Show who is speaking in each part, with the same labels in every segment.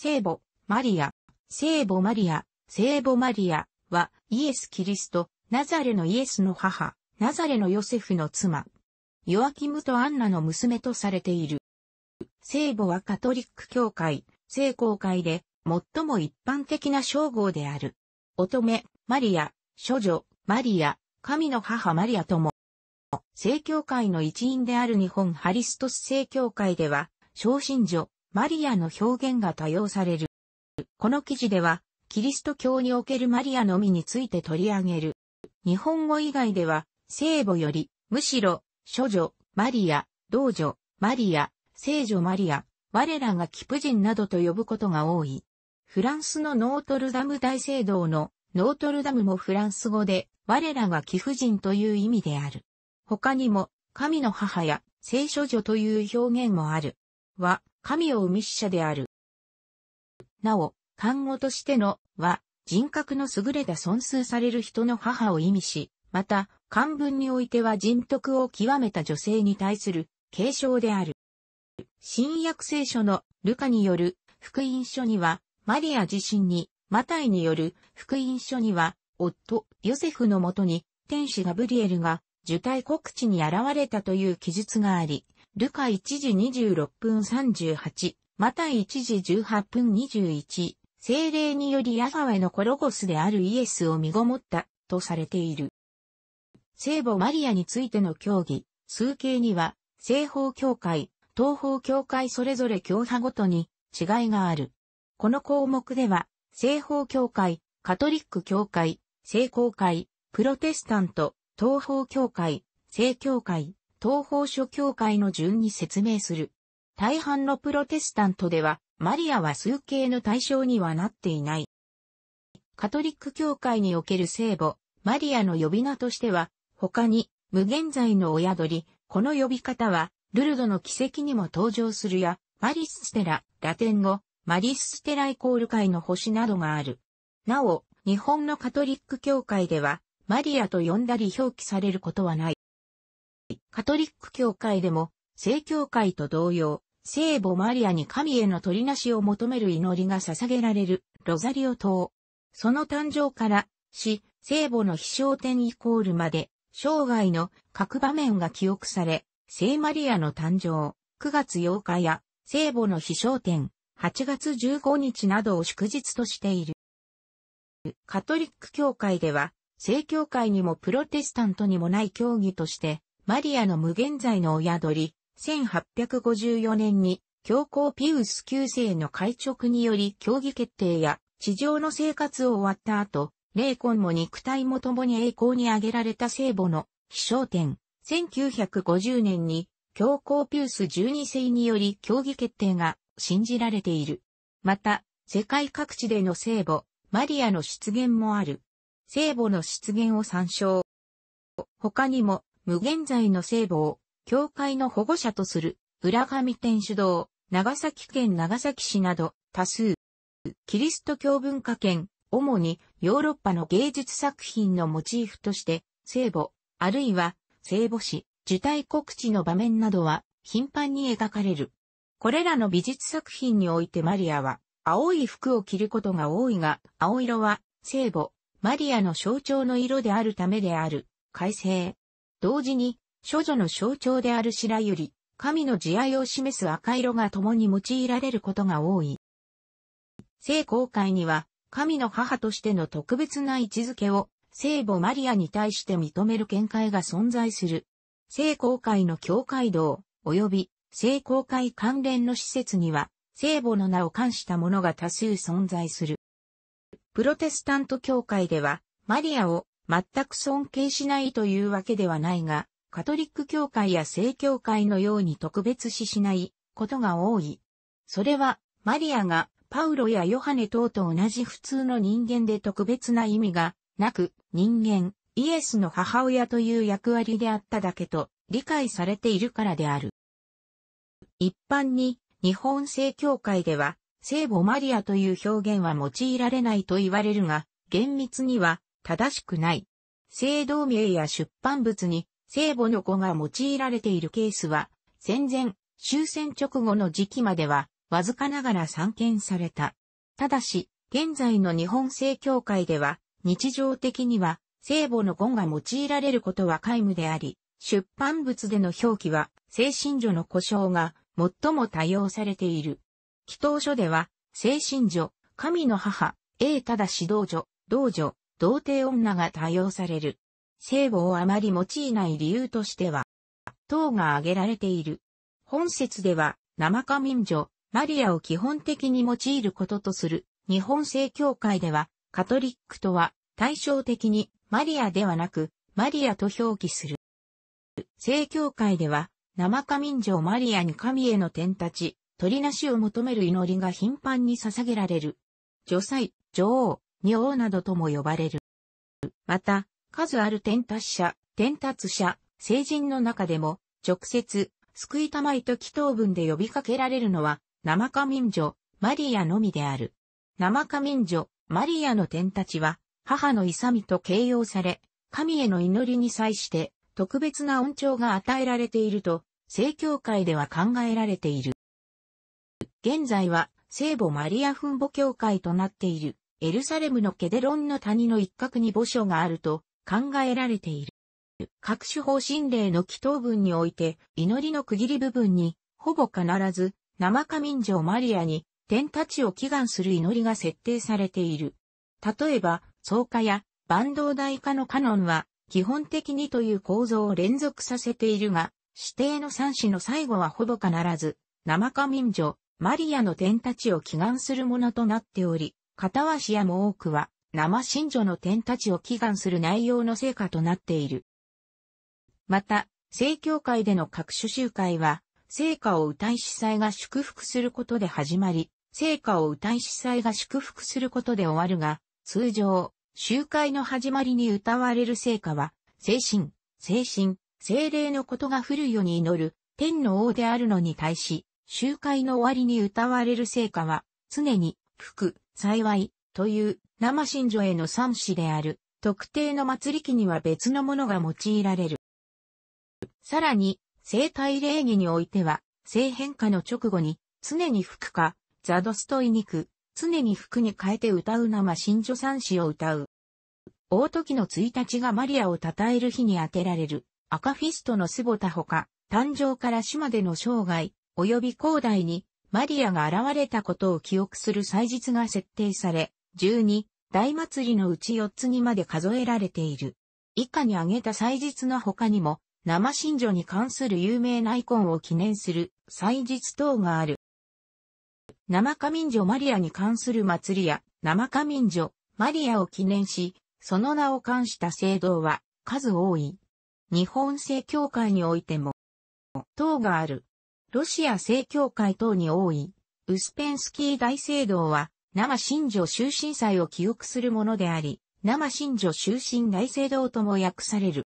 Speaker 1: 聖母、マリア、聖母マリア、聖母マリアは、イエス・キリスト、ナザレのイエスの母、ナザレのヨセフの妻、ヨアキムとアンナの娘とされている。聖母はカトリック教会、聖公会で、最も一般的な称号である。乙女、マリア、諸女、マリア、神の母マリアとも、聖教会の一員である日本ハリストス聖教会では、昇進女、マリアの表現が多用される。この記事では、キリスト教におけるマリアのみについて取り上げる。日本語以外では、聖母より、むしろ、処女、マリア、道女、マリア、聖女マリア、我らがキプ人などと呼ぶことが多い。フランスのノートルダム大聖堂のノートルダムもフランス語で我らが貴婦人という意味である。他にも神の母や聖書女という表現もある。は、神を生み死者である。なお、看護としてのは、人格の優れた尊数される人の母を意味し、また、漢文においては人徳を極めた女性に対する継承である。新約聖書のルカによる福音書には、マリア自身に、マタイによる福音書には、夫、ヨセフのもとに、天使ガブリエルが受胎告知に現れたという記述があり、ルカ1時26分38、また1時18分21、精霊によりヤハウェのコロゴスであるイエスを身ごもった、とされている。聖母マリアについての教義、数形には、西方教会、東方教会それぞれ教派ごとに違いがある。この項目では、西方教会、カトリック教会、聖公会、プロテスタント、東方教会、聖教会、東方諸教会の順に説明する。大半のプロテスタントでは、マリアは崇敬の対象にはなっていない。カトリック教会における聖母、マリアの呼び名としては、他に、無限在の親鳥、この呼び方は、ルルドの奇跡にも登場するや、マリスステラ、ラテン語、マリスステライコール界の星などがある。なお、日本のカトリック教会では、マリアと呼んだり表記されることはない。カトリック教会でも、聖教会と同様、聖母マリアに神への取りなしを求める祈りが捧げられる、ロザリオ島。その誕生から、死、聖母の飛翔点イコールまで、生涯の各場面が記憶され、聖マリアの誕生、9月8日や、聖母の飛翔点、8月15日などを祝日としている。カトリック教会では、聖教会にもプロテスタントにもない教義として、マリアの無限在の親鳥、1854年に、教皇ピウス9世の会直により競技決定や地上の生活を終わった後、霊魂も肉体も共に栄光に挙げられた聖母の飛翔点。1950年に教皇ピウス12世により競技決定が信じられている。また、世界各地での聖母、マリアの出現もある。聖母の出現を参照。他にも、無限在の聖母を、教会の保護者とする、浦上天主堂、長崎県長崎市など、多数。キリスト教文化圏、主にヨーロッパの芸術作品のモチーフとして、聖母、あるいは聖母史、受胎告知の場面などは頻繁に描かれる。これらの美術作品においてマリアは青い服を着ることが多いが、青色は聖母、マリアの象徴の色であるためである、改正。同時に、諸女の象徴である白百合、神の慈愛を示す赤色が共に用いられることが多い。聖公会には、神の母としての特別な位置づけを、聖母マリアに対して認める見解が存在する。聖公会の教会堂、及び聖公会関連の施設には、聖母の名を冠したものが多数存在する。プロテスタント教会では、マリアを全く尊敬しないというわけではないが、カトリック教会や聖教会のように特別視しないことが多い。それは、マリアがパウロやヨハネ等と同じ普通の人間で特別な意味がなく、人間、イエスの母親という役割であっただけと理解されているからである。一般に、日本聖教会では、聖母マリアという表現は用いられないと言われるが、厳密には、正しくない。聖同盟や出版物に聖母の子が用いられているケースは、戦前、終戦直後の時期までは、わずかながら散見された。ただし、現在の日本正教会では、日常的には、聖母の子が用いられることは皆無であり、出版物での表記は、精神女の故障が最も多用されている。祈祷書では、精神女、神の母、ただ指導女、道女、童貞女が多用される。聖母をあまり用いない理由としては、等が挙げられている。本説では、生か民女、マリアを基本的に用いることとする、日本正教会では、カトリックとは対照的にマリアではなく、マリアと表記する。正教会では、生か民女マリアに神への天立ち、取りなしを求める祈りが頻繁に捧げられる。女祭、女王、王などとも呼ばれる。また、数ある天達者、天達者、成人の中でも、直接、救いたまいと祈祷文で呼びかけられるのは、生か民女、マリアのみである。生か民女、マリアの天達は、母の勇みと形容され、神への祈りに際して、特別な恩寵が与えられていると、聖教会では考えられている。現在は、聖母マリア墳母教会となっている。エルサレムのケデロンの谷の一角に墓所があると考えられている。各種方針令の祈祷文において、祈りの区切り部分に、ほぼ必ず、生花民女マリアに、天たちを祈願する祈りが設定されている。例えば、草加や、万道大化のカノンは、基本的にという構造を連続させているが、指定の三子の最後はほぼ必ず、生花民女、マリアの天たちを祈願するものとなっており、片足やも多くは、生信女の天たちを祈願する内容の成果となっている。また、聖教会での各種集会は、聖歌を歌い司祭が祝福することで始まり、聖歌を歌い司祭が祝福することで終わるが、通常、集会の始まりに歌われる聖歌は、精神、精神、精霊のことが降るように祈る、天の王であるのに対し、集会の終わりに歌われる聖歌は、常に、福、幸い、という、生信女への三詞である、特定の祭り期には別のものが用いられる。さらに、生体礼儀においては、性変化の直後に、常に服か、ザドストイニク、常に服に変えて歌う生信女三子を歌う。大時の1日がマリアを称える日に当てられる、赤フィストのスボタほか、誕生から死までの生涯、及び広大に、マリアが現れたことを記憶する祭日が設定され、12、大祭りのうち4つにまで数えられている。以下に挙げた祭日の他にも、生神女に関する有名なイコンを記念する祭日等がある。生花民女マリアに関する祭りや、生花民女マリアを記念し、その名を冠した聖堂は数多い。日本聖教会においても、等がある。ロシア正教会等に多い、ウスペンスキー大聖堂は、生神女終身祭を記憶するものであり、生神女終身大聖堂とも訳される。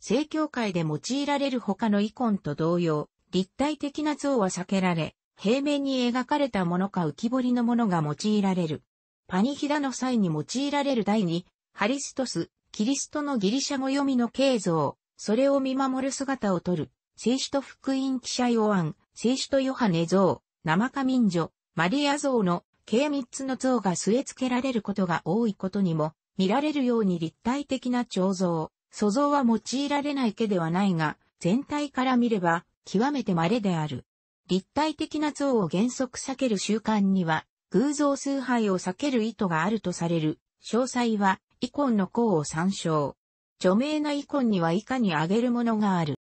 Speaker 1: 正教会で用いられる他のイコンと同様、立体的な像は避けられ、平面に描かれたものか浮き彫りのものが用いられる。パニヒダの際に用いられる第二、ハリストス、キリストのギリシャ語読みの形像、それを見守る姿をとる、聖子と福音記者ヨアン、聖子とヨハネ像、生花民女、マリア像の計3つの像が据え付けられることが多いことにも、見られるように立体的な彫像、素像は用いられない毛ではないが、全体から見れば、極めて稀である。立体的な像を原則避ける習慣には、偶像崇拝を避ける意図があるとされる。詳細は、イコンの項を参照。著名なイコンには以下に挙げるものがある。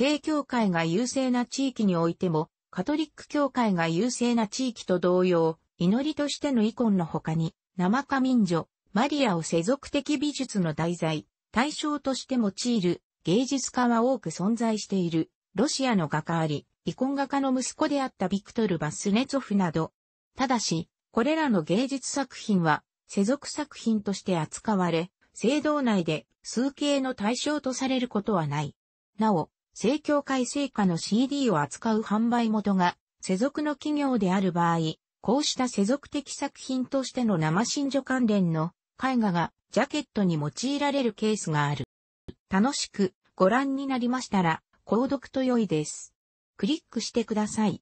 Speaker 1: 正教会が優勢な地域においても、カトリック教会が優勢な地域と同様、祈りとしてのイコンの他に、生花民女、マリアを世俗的美術の題材、対象として用いる芸術家は多く存在している、ロシアの画家あり、イコン画家の息子であったビクトル・バスネツォフなど。ただし、これらの芸術作品は、世俗作品として扱われ、聖堂内で、数形の対象とされることはない。なお、正教会成果の CD を扱う販売元が、世俗の企業である場合、こうした世俗的作品としての生信者関連の絵画がジャケットに用いられるケースがある。楽しくご覧になりましたら、購読と良いです。クリックしてください。